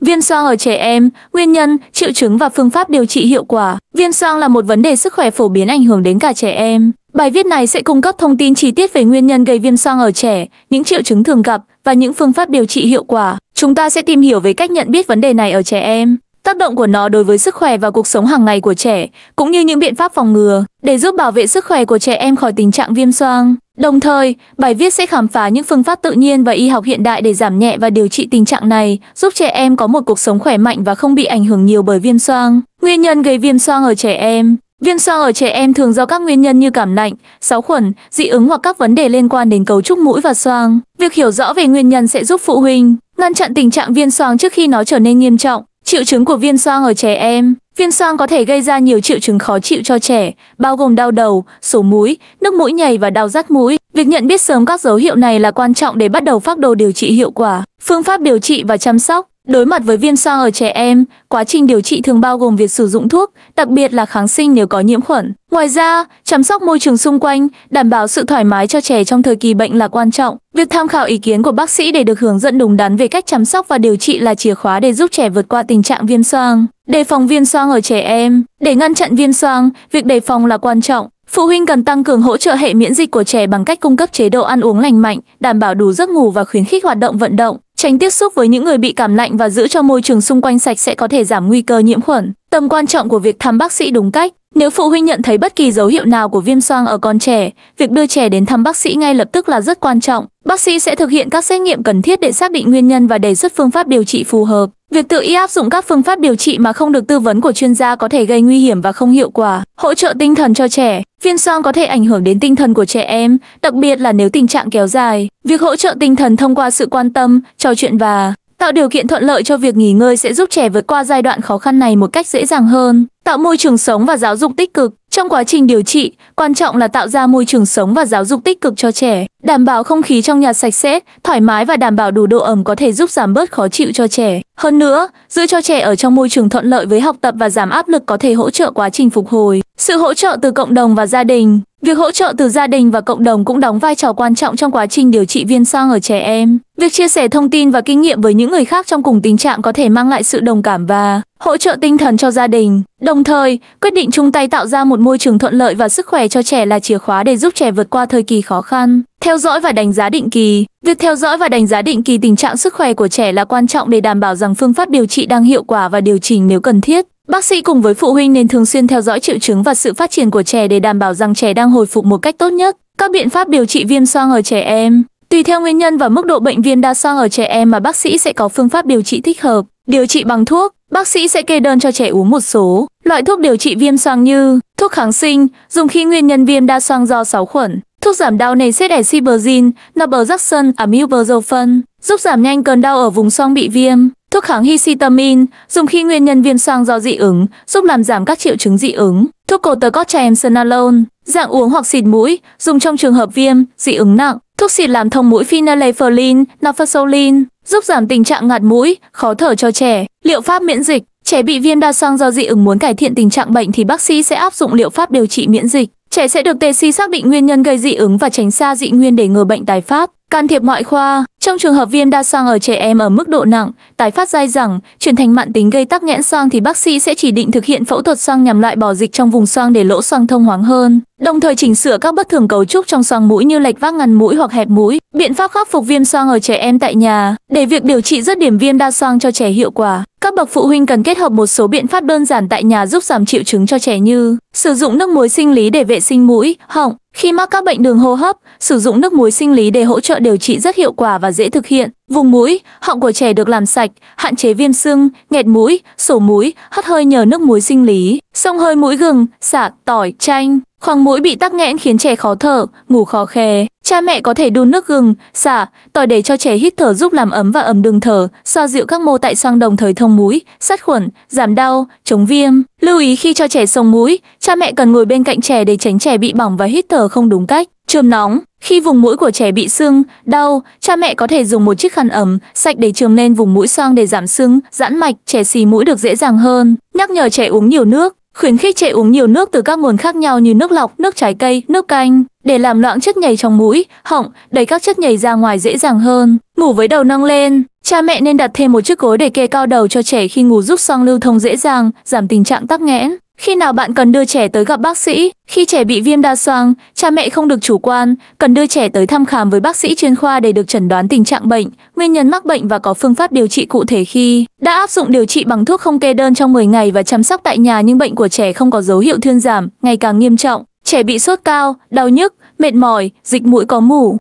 Viêm xoang ở trẻ em, nguyên nhân, triệu chứng và phương pháp điều trị hiệu quả. Viêm xoang là một vấn đề sức khỏe phổ biến ảnh hưởng đến cả trẻ em. Bài viết này sẽ cung cấp thông tin chi tiết về nguyên nhân gây viêm xoang ở trẻ, những triệu chứng thường gặp và những phương pháp điều trị hiệu quả. Chúng ta sẽ tìm hiểu về cách nhận biết vấn đề này ở trẻ em. Tác động của nó đối với sức khỏe và cuộc sống hàng ngày của trẻ, cũng như những biện pháp phòng ngừa để giúp bảo vệ sức khỏe của trẻ em khỏi tình trạng viêm xoang. Đồng thời, bài viết sẽ khám phá những phương pháp tự nhiên và y học hiện đại để giảm nhẹ và điều trị tình trạng này, giúp trẻ em có một cuộc sống khỏe mạnh và không bị ảnh hưởng nhiều bởi viêm xoang. Nguyên nhân gây viêm xoang ở trẻ em Viêm xoang ở trẻ em thường do các nguyên nhân như cảm lạnh, sáu khuẩn, dị ứng hoặc các vấn đề liên quan đến cấu trúc mũi và xoang. Việc hiểu rõ về nguyên nhân sẽ giúp phụ huynh ngăn chặn tình trạng viêm xoang trước khi nó trở nên nghiêm trọng. Triệu chứng của viêm xoang ở trẻ em Viêm xoang có thể gây ra nhiều triệu chứng khó chịu cho trẻ, bao gồm đau đầu, sổ mũi, nước mũi nhầy và đau rát mũi. Việc nhận biết sớm các dấu hiệu này là quan trọng để bắt đầu phác đồ điều trị hiệu quả. Phương pháp điều trị và chăm sóc Đối mặt với viêm xoang ở trẻ em, quá trình điều trị thường bao gồm việc sử dụng thuốc, đặc biệt là kháng sinh nếu có nhiễm khuẩn. Ngoài ra, chăm sóc môi trường xung quanh, đảm bảo sự thoải mái cho trẻ trong thời kỳ bệnh là quan trọng. Việc tham khảo ý kiến của bác sĩ để được hướng dẫn đúng đắn về cách chăm sóc và điều trị là chìa khóa để giúp trẻ vượt qua tình trạng viêm xoang. Đề phòng viêm xoang ở trẻ em, để ngăn chặn viêm xoang, việc đề phòng là quan trọng. Phụ huynh cần tăng cường hỗ trợ hệ miễn dịch của trẻ bằng cách cung cấp chế độ ăn uống lành mạnh, đảm bảo đủ giấc ngủ và khuyến khích hoạt động vận động. Tránh tiếp xúc với những người bị cảm lạnh và giữ cho môi trường xung quanh sạch sẽ có thể giảm nguy cơ nhiễm khuẩn. Tầm quan trọng của việc thăm bác sĩ đúng cách. Nếu phụ huynh nhận thấy bất kỳ dấu hiệu nào của viêm xoang ở con trẻ, việc đưa trẻ đến thăm bác sĩ ngay lập tức là rất quan trọng. Bác sĩ sẽ thực hiện các xét nghiệm cần thiết để xác định nguyên nhân và đề xuất phương pháp điều trị phù hợp. Việc tự ý áp dụng các phương pháp điều trị mà không được tư vấn của chuyên gia có thể gây nguy hiểm và không hiệu quả. Hỗ trợ tinh thần cho trẻ, viêm xoang có thể ảnh hưởng đến tinh thần của trẻ em, đặc biệt là nếu tình trạng kéo dài. Việc hỗ trợ tinh thần thông qua sự quan tâm, trò chuyện và tạo điều kiện thuận lợi cho việc nghỉ ngơi sẽ giúp trẻ vượt qua giai đoạn khó khăn này một cách dễ dàng hơn. Tạo môi trường sống và giáo dục tích cực Trong quá trình điều trị, quan trọng là tạo ra môi trường sống và giáo dục tích cực cho trẻ. Đảm bảo không khí trong nhà sạch sẽ, thoải mái và đảm bảo đủ độ ẩm có thể giúp giảm bớt khó chịu cho trẻ. Hơn nữa, giữ cho trẻ ở trong môi trường thuận lợi với học tập và giảm áp lực có thể hỗ trợ quá trình phục hồi. Sự hỗ trợ từ cộng đồng và gia đình Việc hỗ trợ từ gia đình và cộng đồng cũng đóng vai trò quan trọng trong quá trình điều trị viêm xoang ở trẻ em. Việc chia sẻ thông tin và kinh nghiệm với những người khác trong cùng tình trạng có thể mang lại sự đồng cảm và hỗ trợ tinh thần cho gia đình. Đồng thời, quyết định chung tay tạo ra một môi trường thuận lợi và sức khỏe cho trẻ là chìa khóa để giúp trẻ vượt qua thời kỳ khó khăn. Theo dõi và đánh giá định kỳ Việc theo dõi và đánh giá định kỳ tình trạng sức khỏe của trẻ là quan trọng để đảm bảo rằng phương pháp điều trị đang hiệu quả và điều chỉnh nếu cần thiết. Bác sĩ cùng với phụ huynh nên thường xuyên theo dõi triệu chứng và sự phát triển của trẻ để đảm bảo rằng trẻ đang hồi phục một cách tốt nhất. Các biện pháp điều trị viêm xoang ở trẻ em Tùy theo nguyên nhân và mức độ bệnh viêm đa xoang ở trẻ em mà bác sĩ sẽ có phương pháp điều trị thích hợp. Điều trị bằng thuốc, bác sĩ sẽ kê đơn cho trẻ uống một số loại thuốc điều trị viêm xoang như thuốc kháng sinh, dùng khi nguyên nhân viêm đa xoang do sáu khuẩn, thuốc giảm đau này sẽ đẻ Siberzin, Norberjackson, Amiburofen, giúp giảm nhanh cơn đau ở vùng xoang bị viêm. Thuốc kháng histamin, dùng khi nguyên nhân viêm xoang do dị ứng, giúp làm giảm các triệu chứng dị ứng. Thuốc corticosteroid, dạng uống hoặc xịt mũi, dùng trong trường hợp viêm, dị ứng nặng. Thuốc xịt làm thông mũi phenylephrine, nafasolin, giúp giảm tình trạng ngạt mũi, khó thở cho trẻ. Liệu pháp miễn dịch, trẻ bị viêm đa xoang do dị ứng muốn cải thiện tình trạng bệnh thì bác sĩ sẽ áp dụng liệu pháp điều trị miễn dịch. Trẻ sẽ được TC xác định nguyên nhân gây dị ứng và tránh xa dị nguyên để ngừa bệnh tái phát. Can thiệp ngoại khoa, trong trường hợp viêm đa xoang ở trẻ em ở mức độ nặng, tái phát dai dẳng, chuyển thành mạn tính gây tắc nghẽn xoang thì bác sĩ sẽ chỉ định thực hiện phẫu thuật xoang nhằm loại bỏ dịch trong vùng xoang để lỗ xoang thông thoáng hơn đồng thời chỉnh sửa các bất thường cấu trúc trong xoang mũi như lệch vác ngăn mũi hoặc hẹp mũi. Biện pháp khắc phục viêm xoang ở trẻ em tại nhà, để việc điều trị dứt điểm viêm đa xoang cho trẻ hiệu quả, các bậc phụ huynh cần kết hợp một số biện pháp đơn giản tại nhà giúp giảm triệu chứng cho trẻ như sử dụng nước muối sinh lý để vệ sinh mũi, họng. Khi mắc các bệnh đường hô hấp, sử dụng nước muối sinh lý để hỗ trợ điều trị rất hiệu quả và dễ thực hiện. Vùng mũi, họng của trẻ được làm sạch, hạn chế viêm xương, nghẹt mũi, sổ mũi, hắt hơi nhờ nước muối sinh lý, sông hơi mũi gừng, xả, tỏi, chanh. Khoang mũi bị tắc nghẽn khiến trẻ khó thở, ngủ khó khè. Cha mẹ có thể đun nước gừng, xả, tỏi để cho trẻ hít thở giúp làm ấm và ẩm đường thở, xoa dịu các mô tại xoang đồng thời thông mũi, sát khuẩn, giảm đau, chống viêm. Lưu ý khi cho trẻ sông mũi, cha mẹ cần ngồi bên cạnh trẻ để tránh trẻ bị bỏng và hít thở không đúng cách. Chườm nóng, khi vùng mũi của trẻ bị sưng, đau, cha mẹ có thể dùng một chiếc khăn ấm sạch để trường lên vùng mũi xoang để giảm sưng, giãn mạch, trẻ xì mũi được dễ dàng hơn. Nhắc nhở trẻ uống nhiều nước, khuyến khích trẻ uống nhiều nước từ các nguồn khác nhau như nước lọc, nước trái cây, nước canh, để làm loãng chất nhầy trong mũi, họng, đẩy các chất nhầy ra ngoài dễ dàng hơn. Ngủ với đầu nâng lên, cha mẹ nên đặt thêm một chiếc gối để kê cao đầu cho trẻ khi ngủ giúp xoang lưu thông dễ dàng, giảm tình trạng tắc nghẽn. Khi nào bạn cần đưa trẻ tới gặp bác sĩ? Khi trẻ bị viêm đa xoang, cha mẹ không được chủ quan, cần đưa trẻ tới thăm khám với bác sĩ chuyên khoa để được chẩn đoán tình trạng bệnh, nguyên nhân mắc bệnh và có phương pháp điều trị cụ thể khi đã áp dụng điều trị bằng thuốc không kê đơn trong 10 ngày và chăm sóc tại nhà nhưng bệnh của trẻ không có dấu hiệu thuyên giảm, ngày càng nghiêm trọng. Trẻ bị sốt cao, đau nhức, mệt mỏi, dịch mũi có mủ,